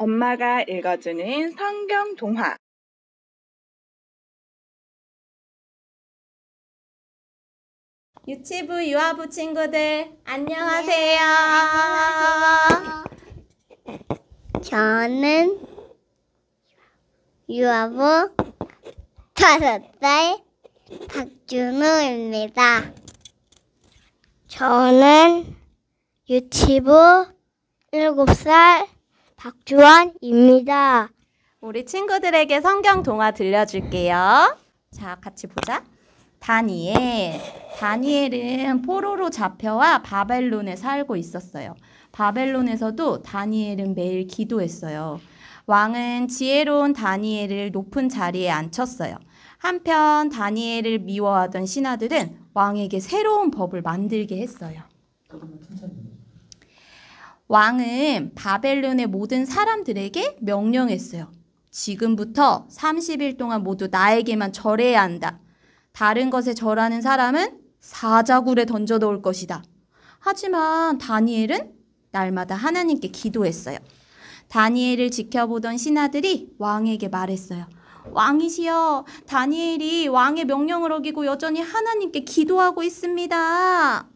엄마가 읽어주는 성경 동화 유치부 유아부 친구들 안녕하세요. 저는 유아부 다섯 살 박준호입니다. 저는 유치부 일곱 살 박주환입니다. 우리 친구들에게 성경 동화 들려줄게요. 자, 같이 보자. 다니엘. 다니엘은 포로로 잡혀와 바벨론에 살고 있었어요. 바벨론에서도 다니엘은 매일 기도했어요. 왕은 지혜로운 다니엘을 높은 자리에 앉혔어요. 한편 다니엘을 미워하던 신하들은 왕에게 새로운 법을 만들게 했어요. 왕은 바벨론의 모든 사람들에게 명령했어요. 지금부터 30일 동안 모두 나에게만 절해야 한다. 다른 것에 절하는 사람은 사자굴에 던져 넣을 것이다. 하지만 다니엘은 날마다 하나님께 기도했어요. 다니엘을 지켜보던 신하들이 왕에게 말했어요. 왕이시여, 다니엘이 왕의 명령을 어기고 여전히 하나님께 기도하고 있습니다.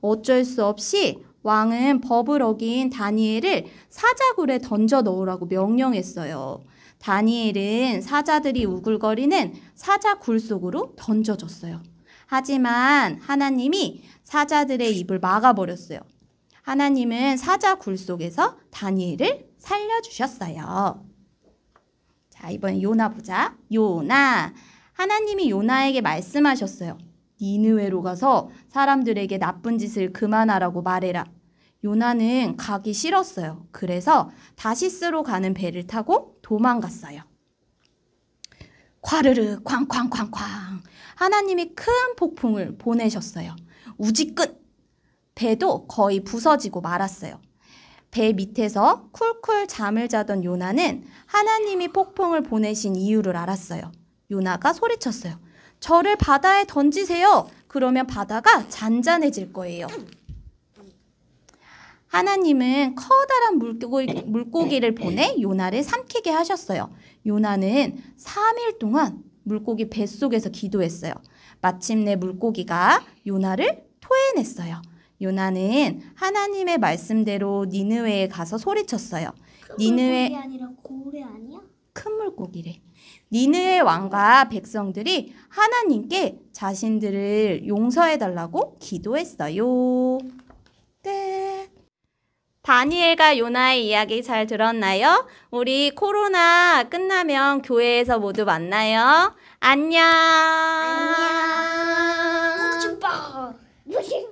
어쩔 수 없이 왕은 법을 어긴 다니엘을 사자굴에 던져 넣으라고 명령했어요. 다니엘은 사자들이 우글거리는 사자굴 속으로 던져졌어요. 하지만 하나님이 사자들의 입을 막아버렸어요. 하나님은 사자굴 속에서 다니엘을 살려주셨어요. 자, 이번에 요나 보자. 요나. 하나님이 요나에게 말씀하셨어요. 니느웨로 가서 사람들에게 나쁜 짓을 그만하라고 말해라. 요나는 가기 싫었어요. 그래서 다시스로 가는 배를 타고 도망갔어요. 과르르 쾅쾅쾅쾅 하나님이 큰 폭풍을 보내셨어요. 우지끝 배도 거의 부서지고 말았어요. 배 밑에서 쿨쿨 잠을 자던 요나는 하나님이 폭풍을 보내신 이유를 알았어요. 요나가 소리쳤어요. 저를 바다에 던지세요. 그러면 바다가 잔잔해질 거예요. 하나님은 커다란 물고기, 물고기를 보내 요나를 삼키게 하셨어요. 요나는 3일 동안 물고기 뱃속에서 기도했어요. 마침내 물고기가 요나를 토해냈어요. 요나는 하나님의 말씀대로 니느웨에 가서 소리쳤어요. 니느웨 수국이래 니느의 왕과 백성들이 하나님께 자신들을 용서해달라고 기도했어요. 끝. 다니엘과 요나의 이야기 잘 들었나요? 우리 코로나 끝나면 교회에서 모두 만나요. 안녕. 안녕.